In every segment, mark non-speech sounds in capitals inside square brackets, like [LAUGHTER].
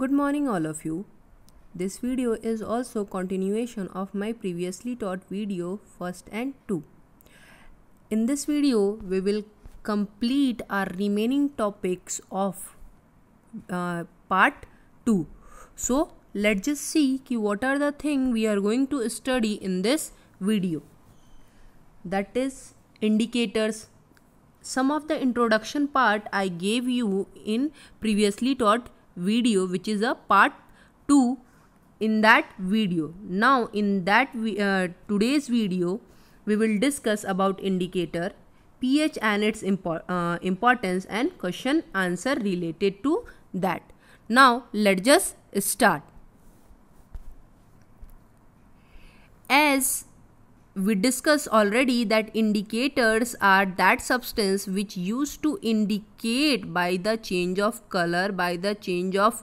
Good morning all of you. This video is also continuation of my previously taught video first and 2. In this video we will complete our remaining topics of uh, part 2. So let's just see ki what are the thing we are going to study in this video. That is indicators, some of the introduction part I gave you in previously taught video which is a part 2 in that video. Now in that uh, today's video we will discuss about indicator pH and its impor uh, importance and question answer related to that. Now let's just start. As we discussed already that indicators are that substance which used to indicate by the change of color by the change of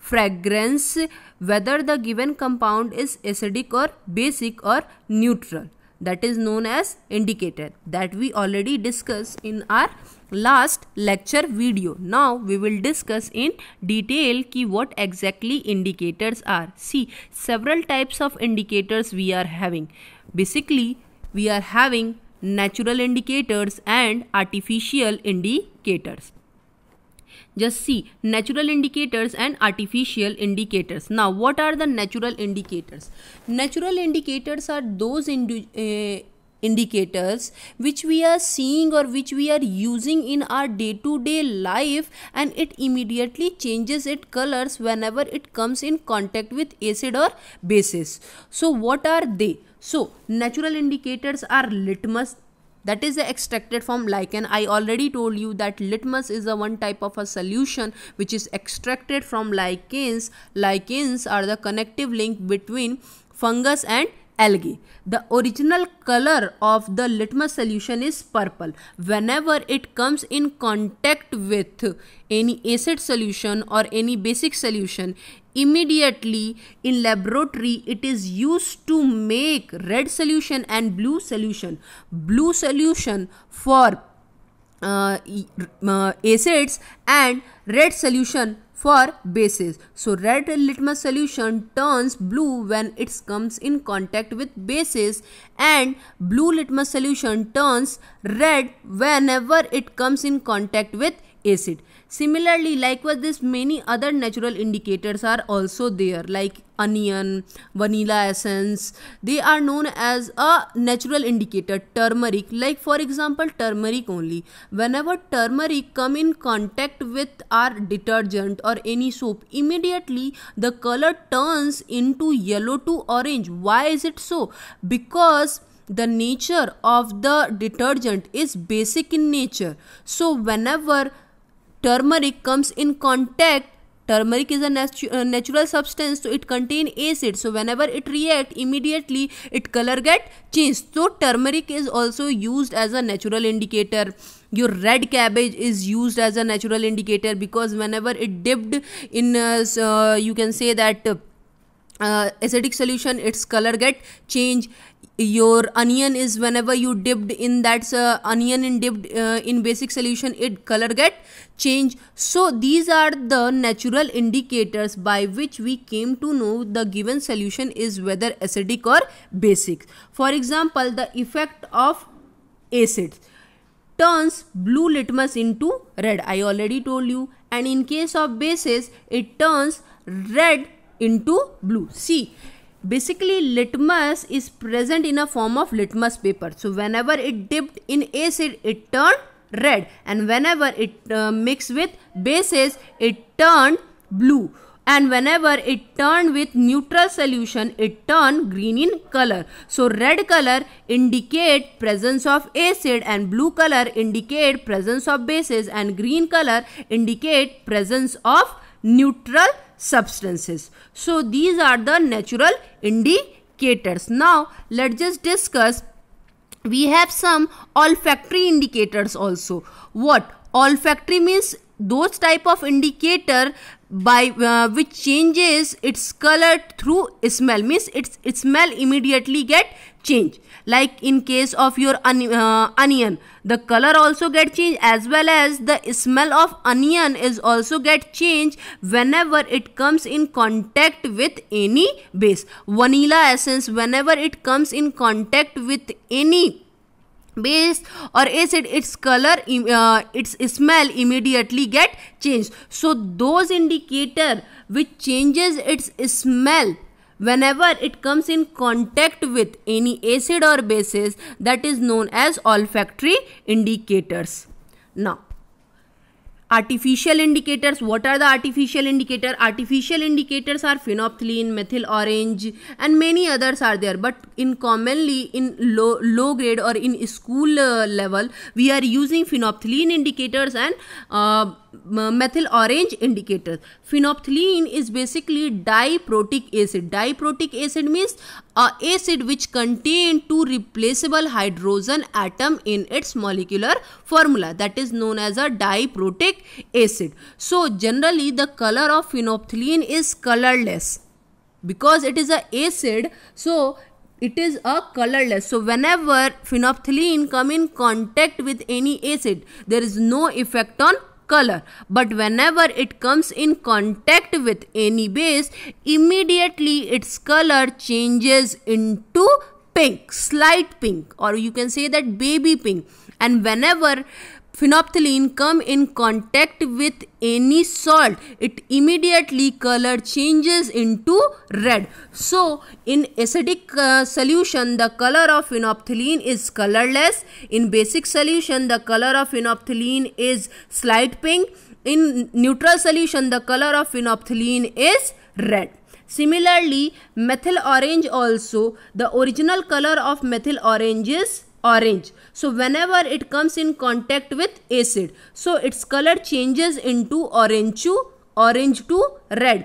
fragrance whether the given compound is acidic or basic or neutral that is known as indicator that we already discussed in our last lecture video now we will discuss in detail ki what exactly indicators are see several types of indicators we are having Basically, we are having natural indicators and artificial indicators. Just see natural indicators and artificial indicators. Now, what are the natural indicators? Natural indicators are those indi uh, eh, indicators which we are seeing or which we are using in our day to day life and it immediately changes its colors whenever it comes in contact with acid or bases. So what are they? So natural indicators are litmus that is extracted from lichen i already told you that litmus is a one type of a solution which is extracted from lichens lichens are the connective link between fungus and algae. The original color of the litmus solution is purple. Whenever it comes in contact with any acid solution or any basic solution, immediately in laboratory it is used to make red solution and blue solution. Blue solution for uh, uh, acids and red solution for bases. So red litmus solution turns blue when it comes in contact with bases and blue litmus solution turns red whenever it comes in contact with acid. Similarly, likewise, this many other natural indicators are also there like onion, vanilla essence. They are known as a natural indicator turmeric like for example turmeric only. Whenever turmeric come in contact with our detergent or any soap immediately the color turns into yellow to orange. Why is it so? Because the nature of the detergent is basic in nature so whenever turmeric comes in contact turmeric is a natu uh, natural substance so it contain acid so whenever it react immediately it color get changed so turmeric is also used as a natural indicator your red cabbage is used as a natural indicator because whenever it dipped in uh, uh, you can say that uh, acidic solution its color get change your onion is whenever you dipped in that uh, onion in dipped uh, in basic solution it color get change so these are the natural indicators by which we came to know the given solution is whether acidic or basic for example the effect of acids turns blue litmus into red i already told you and in case of bases it turns red into blue see basically litmus is present in a form of litmus paper so whenever it dipped in acid it turned red and whenever it uh, mixed with bases it turned blue and whenever it turned with neutral solution it turned green in color so red color indicate presence of acid and blue color indicate presence of bases and green color indicate presence of neutral substances. So these are the natural indicators. Now let's just discuss we have some olfactory indicators also. What? Olfactory means those type of indicator by uh, which changes its color through smell means its, its smell immediately get change like in case of your uh, onion the color also get changed as well as the smell of onion is also get changed whenever it comes in contact with any base vanilla essence whenever it comes in contact with any base or acid its color uh, its smell immediately get changed so those indicator which changes its smell whenever it comes in contact with any acid or bases that is known as olfactory indicators. Now, artificial indicators what are the artificial indicator artificial indicators are phenolphthalein methyl orange and many others are there but in commonly in low low grade or in school uh, level we are using phenolphthalein indicators and uh, uh, methyl orange indicator. Phenolphthalein is basically diprotic acid. Diprotic acid means a acid which contain two replaceable hydrogen atom in its molecular formula that is known as a diprotic acid. So generally the color of phenolphthalein is colorless because it is a acid so it is a colorless so whenever phenolphthalein come in contact with any acid there is no effect on color but whenever it comes in contact with any base immediately its color changes into pink slight pink or you can say that baby pink and whenever phenolphthalein come in contact with any salt it immediately color changes into red so in acidic uh, solution the color of phenolphthalein is colorless in basic solution the color of phenolphthalein is slight pink in neutral solution the color of phenolphthalein is red similarly methyl orange also the original color of methyl orange is orange so whenever it comes in contact with acid so its color changes into orange to orange to red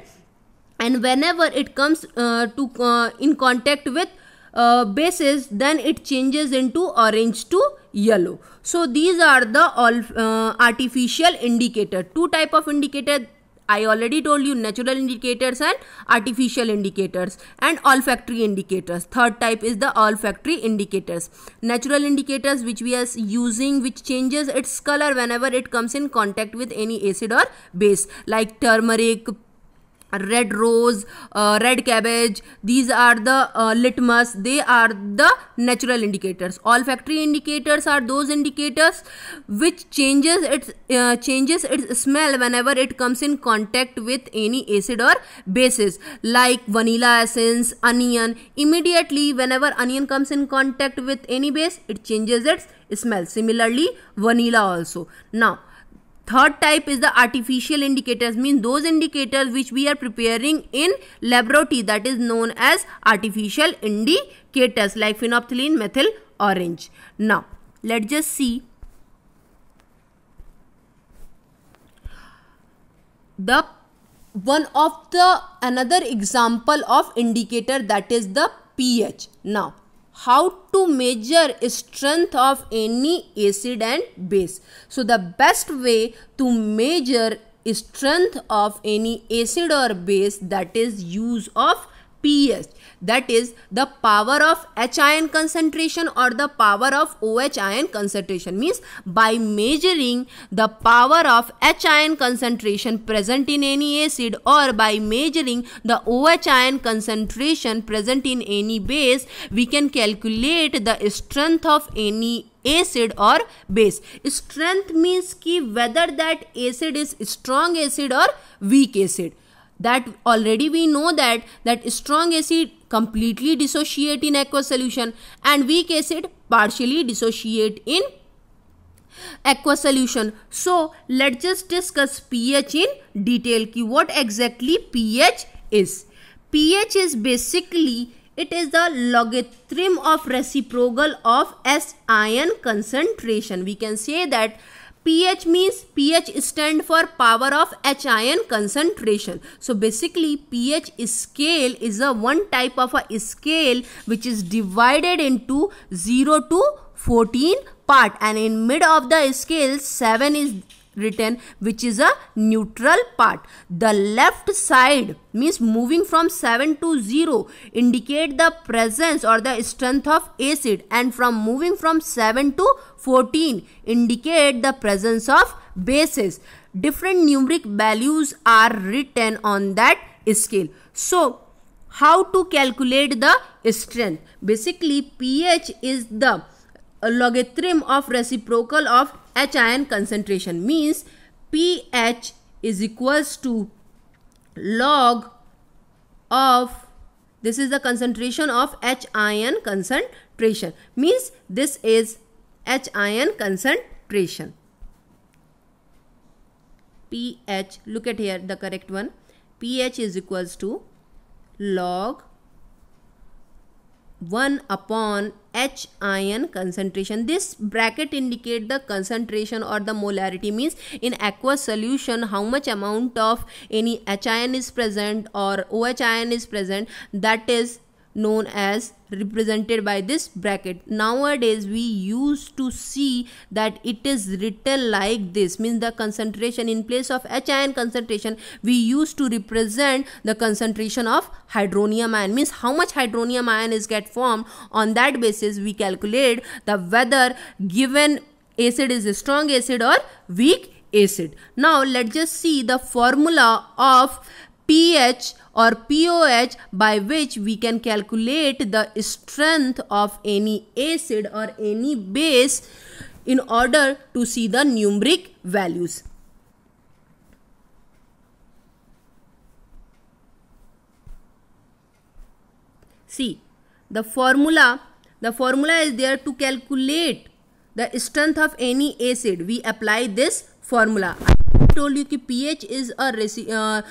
and whenever it comes uh, to uh, in contact with uh, bases then it changes into orange to yellow so these are the all uh, artificial indicator two type of indicator I already told you natural indicators and artificial indicators and olfactory indicators. Third type is the olfactory indicators. Natural indicators which we are using which changes its color whenever it comes in contact with any acid or base like turmeric, red rose uh, red cabbage these are the uh, litmus they are the natural indicators olfactory indicators are those indicators which changes its uh, changes its smell whenever it comes in contact with any acid or bases like vanilla essence onion immediately whenever onion comes in contact with any base it changes its smell similarly vanilla also now Third type is the artificial indicators mean those indicators which we are preparing in laboratory that is known as artificial indicators like phenolphthalein methyl orange. Now let's just see the one of the another example of indicator that is the pH. Now how to measure strength of any acid and base. So the best way to measure strength of any acid or base that is use of pH that is the power of H ion concentration or the power of OH ion concentration means by measuring the power of H ion concentration present in any acid or by measuring the OH ion concentration present in any base we can calculate the strength of any acid or base strength means ki whether that acid is strong acid or weak acid that already we know that that strong acid completely dissociate in aqueous solution and weak acid partially dissociate in aqueous solution so let's just discuss ph in detail ki what exactly ph is ph is basically it is the logarithm of reciprocal of s ion concentration we can say that pH means pH stand for power of H ion concentration. So basically pH scale is a one type of a scale which is divided into 0 to 14 part and in mid of the scale 7 is written which is a neutral part. The left side means moving from 7 to 0 indicate the presence or the strength of acid and from moving from 7 to 14 indicate the presence of bases. Different numeric values are written on that scale. So, how to calculate the strength? Basically, pH is the uh, logarithm of reciprocal of H ion concentration means pH is equals to log of this is the concentration of H ion concentration means this is H ion concentration. pH, look at here the correct one. pH is equals to log 1 upon H ion concentration. This bracket indicate the concentration or the molarity means in aqueous solution how much amount of any H ion is present or OH ion is present that is known as represented by this bracket nowadays we used to see that it is written like this means the concentration in place of H ion concentration we used to represent the concentration of hydronium ion means how much hydronium ion is get formed on that basis we calculate the whether given acid is a strong acid or weak acid now let's just see the formula of pH or POH by which we can calculate the strength of any acid or any base in order to see the numeric values. See, the formula, the formula is there to calculate the strength of any acid. We apply this formula. Told you की P H is a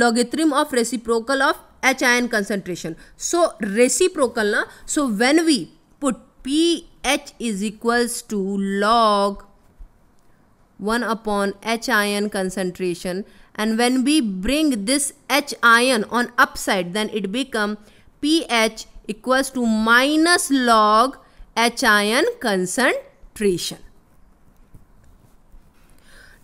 logarithm of reciprocal of H ion concentration so reciprocal ना so when we put P H is equals to log one upon H ion concentration and when we bring this H ion on up side then it become P H equals to minus log H ion concentration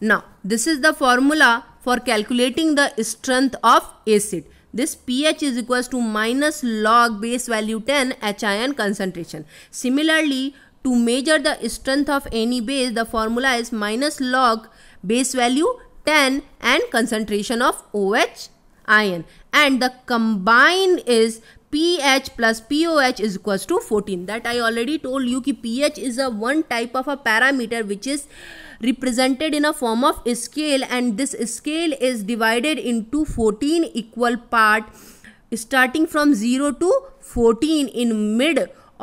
Now, this is the formula for calculating the strength of acid. This pH is equals to minus log base value 10 ion concentration. Similarly, to measure the strength of any base, the formula is minus log base value 10 and concentration of OH ion and the combined is pH plus pOH is equals to 14 that I already told you ki pH is a one type of a parameter which is represented in a form of a scale and this scale is divided into 14 equal part starting from 0 to 14 in mid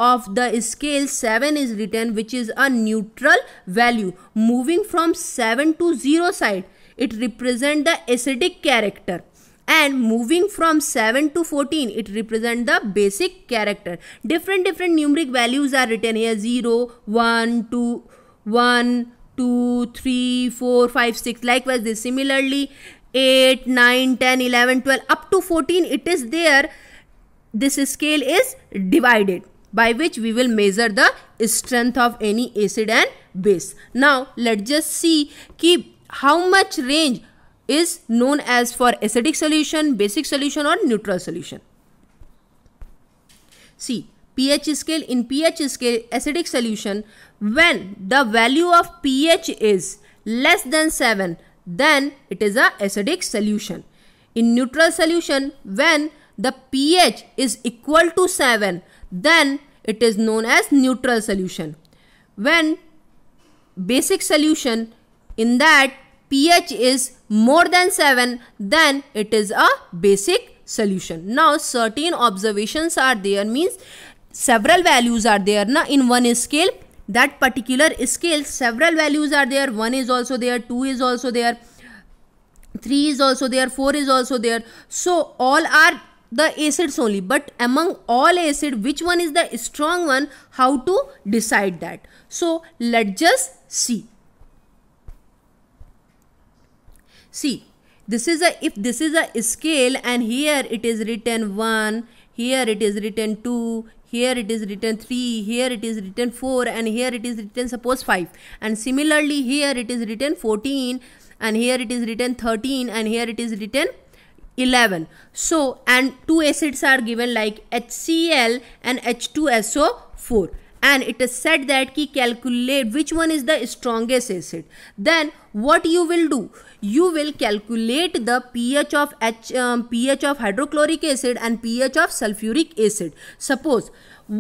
of the scale 7 is written which is a neutral value moving from 7 to 0 side it represent the acidic character and moving from 7 to 14 it represents the basic character different different numeric values are written here 0 1 2 1 2 3 4 5 6 likewise this similarly 8 9 10 11 12 up to 14 it is there this scale is divided by which we will measure the strength of any acid and base now let's just see keep how much range is known as for acidic solution, basic solution or neutral solution. See pH scale in pH scale acidic solution when the value of pH is less than 7 then it is a acidic solution. In neutral solution when the pH is equal to 7 then it is known as neutral solution. When basic solution in that pH is more than 7, then it is a basic solution. Now, certain observations are there means several values are there na, in one scale. That particular scale, several values are there. 1 is also there, 2 is also there, 3 is also there, 4 is also there. So, all are the acids only but among all acid which one is the strong one how to decide that so let's just see See, this is a, if this is a scale and here it is written 1, here it is written 2, here it is written 3, here it is written 4 and here it is written suppose 5. And similarly here it is written 14 and here it is written 13 and here it is written 11. So, and two acids are given like HCl and H2SO4 and it is said that ki calculate which one is the strongest acid then what you will do you will calculate the ph of H, um, ph of hydrochloric acid and ph of sulfuric acid suppose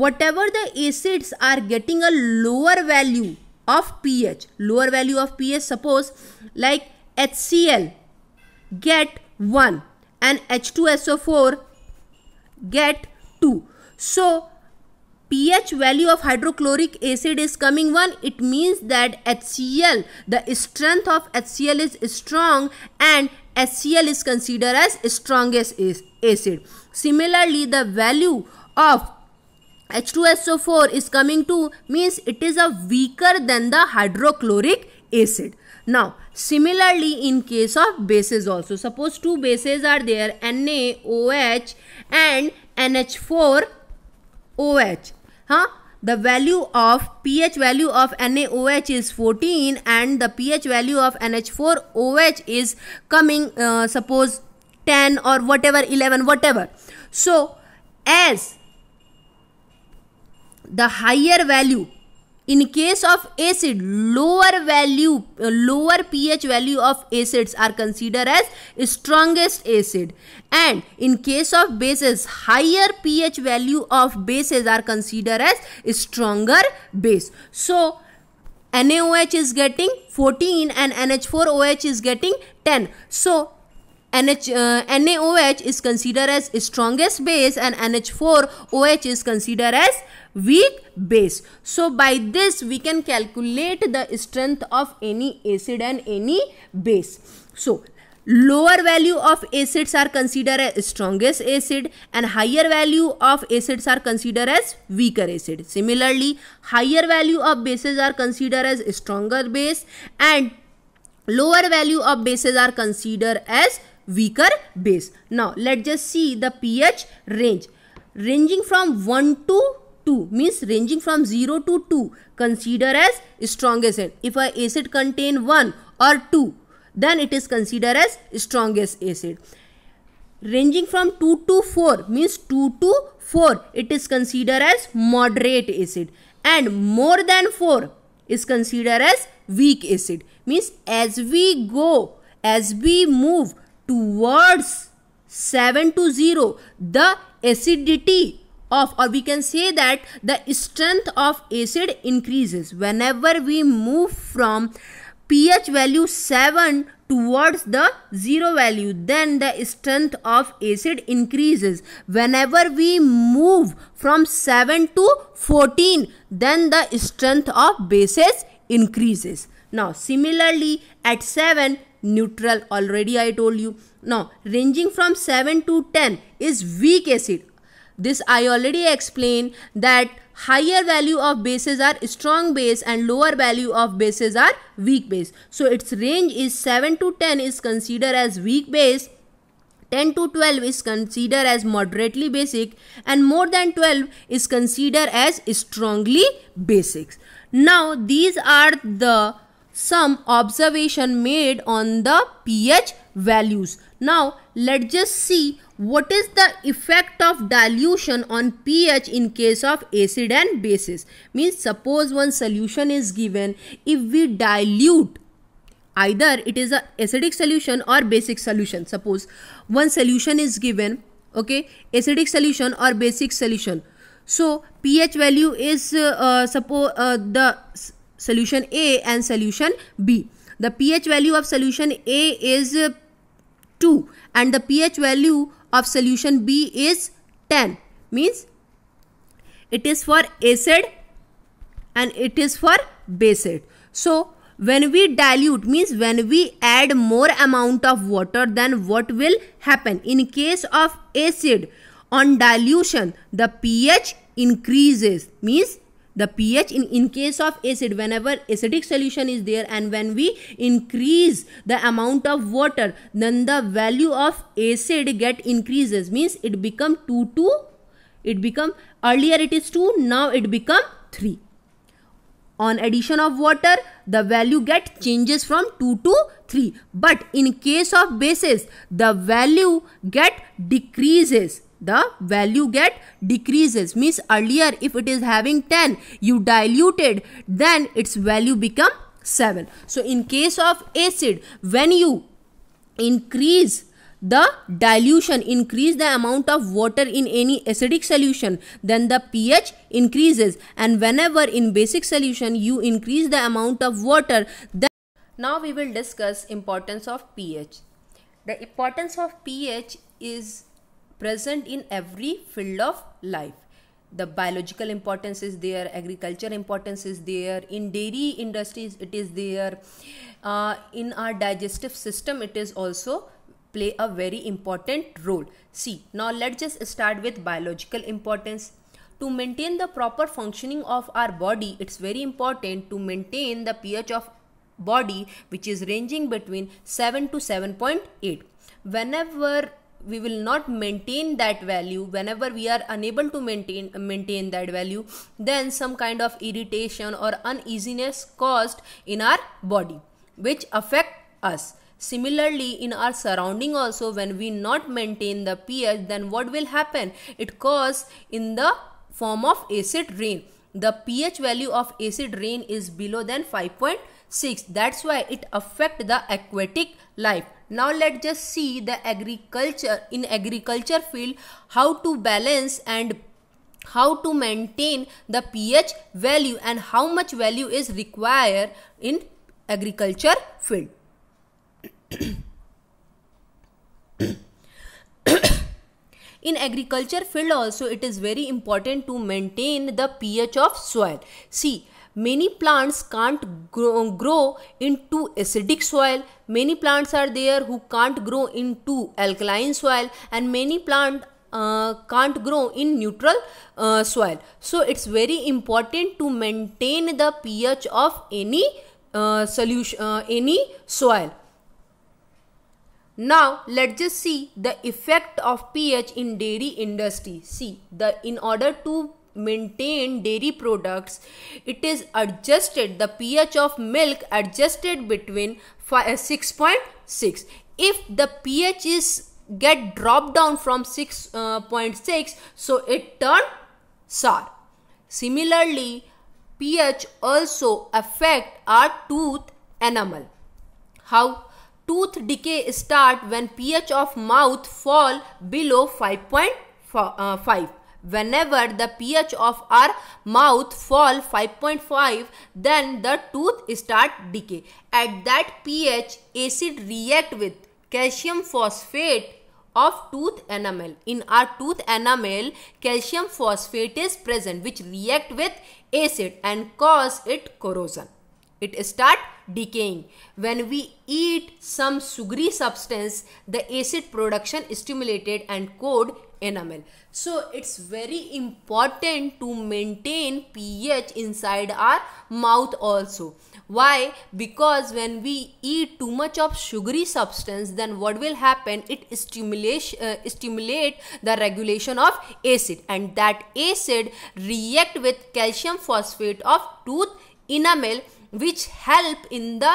whatever the acids are getting a lower value of ph lower value of ph suppose like hcl get 1 and h2so4 get 2 so pH value of hydrochloric acid is coming 1, it means that HCl, the strength of HCl is strong and HCl is considered as strongest acid. Similarly, the value of H2SO4 is coming two. means it is a weaker than the hydrochloric acid. Now, similarly in case of bases also, suppose two bases are there NaOH and NH4 OH. Huh? The value of pH value of NaOH is 14 and the pH value of NH4OH is coming uh, suppose 10 or whatever 11 whatever. So as the higher value in case of acid lower value uh, lower ph value of acids are considered as strongest acid and in case of bases higher ph value of bases are considered as stronger base so NaOH is getting 14 and NH4OH is getting 10 so NH, uh, NaOH is considered as strongest base and NH4OH is considered as weak base. So by this we can calculate the strength of any acid and any base. So lower value of acids are considered as strongest acid and higher value of acids are considered as weaker acid. Similarly, higher value of bases are considered as stronger base and lower value of bases are considered as weaker base. Now, let's just see the pH range ranging from 1 to 2 means ranging from 0 to 2 consider as strong acid. If a acid contain 1 or 2 then it is considered as strongest acid. Ranging from 2 to 4 means 2 to 4 it is considered as moderate acid and more than 4 is considered as weak acid means as we go as we move towards 7 to 0 the acidity of or we can say that the strength of acid increases whenever we move from pH value 7 towards the 0 value then the strength of acid increases whenever we move from 7 to 14 then the strength of bases increases now similarly at 7 neutral already I told you now ranging from 7 to 10 is weak acid this I already explained that higher value of bases are strong base and lower value of bases are weak base. So its range is 7 to 10 is considered as weak base 10 to 12 is considered as moderately basic and more than 12 is considered as strongly basic. Now these are the some observation made on the pH values. Now let's just see what is the effect of dilution on pH in case of acid and bases? Means suppose one solution is given, if we dilute either it is a acidic solution or basic solution. Suppose one solution is given, okay, acidic solution or basic solution. So pH value is uh, uh, suppose uh, the solution A and solution B. The pH value of solution A is uh, 2 and the pH value of solution B is 10 means it is for acid and it is for it So when we dilute means when we add more amount of water then what will happen in case of acid on dilution the pH increases means the pH in, in case of acid whenever acidic solution is there and when we increase the amount of water then the value of acid get increases means it become 2 to it become earlier it is 2 now it become 3 on addition of water the value get changes from 2 to 3 but in case of bases the value get decreases the value get decreases means earlier if it is having 10 you diluted then its value become 7 so in case of acid when you increase the dilution increase the amount of water in any acidic solution then the pH increases and whenever in basic solution you increase the amount of water then now we will discuss importance of pH the importance of pH is present in every field of life the biological importance is there agriculture importance is there in dairy industries it is there uh, in our digestive system it is also play a very important role see now let's just start with biological importance to maintain the proper functioning of our body it's very important to maintain the ph of body which is ranging between 7 to 7.8 whenever we will not maintain that value whenever we are unable to maintain maintain that value then some kind of irritation or uneasiness caused in our body which affect us similarly in our surrounding also when we not maintain the ph then what will happen it cause in the form of acid rain the ph value of acid rain is below than 5.0 6 that's why it affect the aquatic life now let's just see the agriculture in agriculture field how to balance and how to maintain the ph value and how much value is required in agriculture field [COUGHS] in agriculture field also it is very important to maintain the ph of soil see many plants can't grow, grow into acidic soil many plants are there who can't grow into alkaline soil and many plant uh, can't grow in neutral uh, soil so it's very important to maintain the ph of any uh, solution uh, any soil now let's just see the effect of ph in dairy industry see the in order to maintain dairy products it is adjusted the ph of milk adjusted between 6.6 uh, if the ph is get dropped down from 6.6 uh, so it turn sour similarly ph also affect our tooth enamel how tooth decay start when ph of mouth fall below 5.5 uh, whenever the pH of our mouth fall 5.5 then the tooth start decay at that pH acid react with calcium phosphate of tooth enamel in our tooth enamel calcium phosphate is present which react with acid and cause it corrosion it start decaying when we eat some sugary substance the acid production stimulated and code enamel so it's very important to maintain ph inside our mouth also why because when we eat too much of sugary substance then what will happen it stimulate uh, stimulate the regulation of acid and that acid react with calcium phosphate of tooth enamel which help in the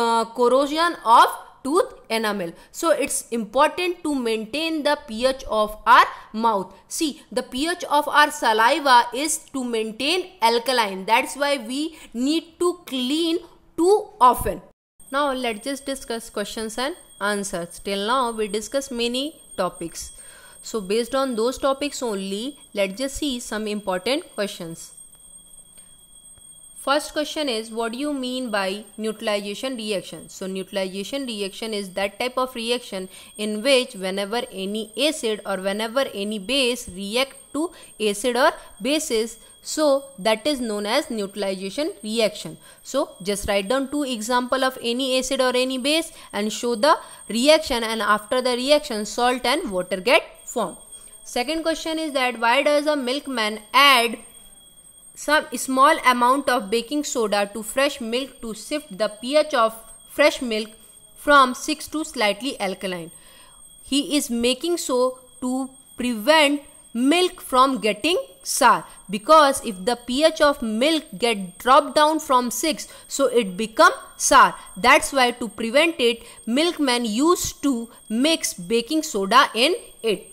uh, corrosion of tooth enamel. So it's important to maintain the pH of our mouth. See the pH of our saliva is to maintain alkaline. That's why we need to clean too often. Now let's just discuss questions and answers. Till now we discuss many topics. So based on those topics only, let's just see some important questions. First question is what do you mean by neutralization reaction? So neutralization reaction is that type of reaction in which whenever any acid or whenever any base react to acid or bases so that is known as neutralization reaction. So just write down two example of any acid or any base and show the reaction and after the reaction salt and water get formed. Second question is that why does a milkman add some small amount of baking soda to fresh milk to shift the pH of fresh milk from 6 to slightly alkaline. He is making so to prevent milk from getting sour because if the pH of milk get dropped down from 6 so it become sour that's why to prevent it milkman used to mix baking soda in it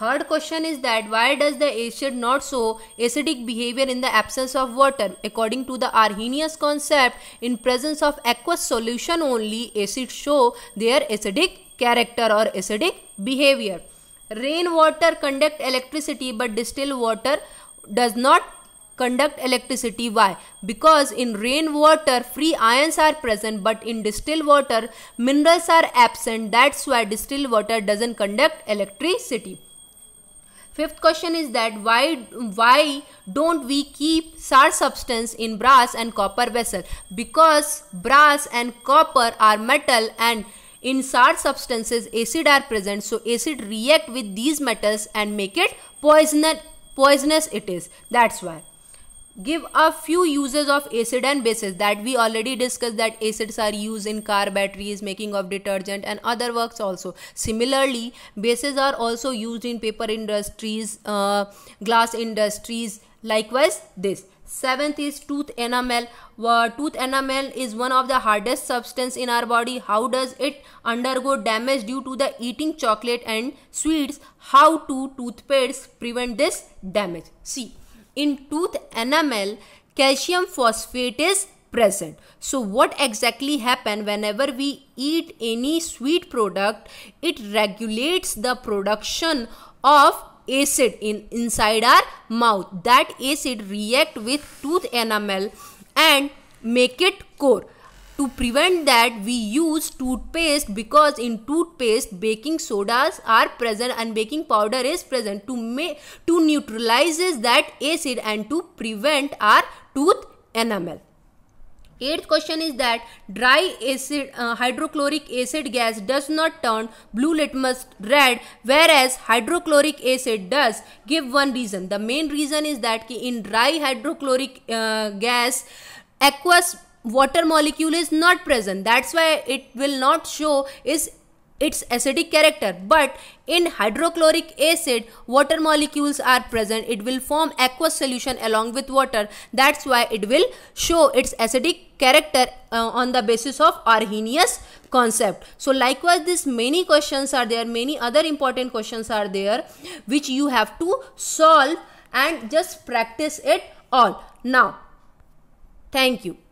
Third question is that why does the acid not show acidic behavior in the absence of water? According to the Arrhenius concept, in presence of aqueous solution only acids show their acidic character or acidic behavior. Rainwater conduct electricity but distilled water does not conduct electricity. Why? Because in rainwater, free ions are present, but in distilled water, minerals are absent. That's why distilled water doesn't conduct electricity. Fifth question is that why why don't we keep SAR substance in brass and copper vessel? Because brass and copper are metal and in SAR substances acid are present so acid react with these metals and make it poisonous poisonous it is that's why give a few uses of acid and bases that we already discussed that acids are used in car batteries making of detergent and other works also similarly bases are also used in paper industries uh, glass industries likewise this seventh is tooth enamel uh, tooth enamel is one of the hardest substance in our body how does it undergo damage due to the eating chocolate and sweets how to toothpaste prevent this damage see in tooth enamel, calcium phosphate is present. So what exactly happen whenever we eat any sweet product, it regulates the production of acid in inside our mouth. That acid react with tooth enamel and make it core. To prevent that, we use toothpaste because in toothpaste, baking sodas are present and baking powder is present to make to neutralizes that acid and to prevent our tooth enamel. Eighth question is that dry acid uh, hydrochloric acid gas does not turn blue litmus red whereas hydrochloric acid does. Give one reason. The main reason is that in dry hydrochloric uh, gas aqueous water molecule is not present that's why it will not show is its acidic character but in hydrochloric acid water molecules are present it will form aqueous solution along with water that's why it will show its acidic character uh, on the basis of arrhenius concept so likewise these many questions are there many other important questions are there which you have to solve and just practice it all now thank you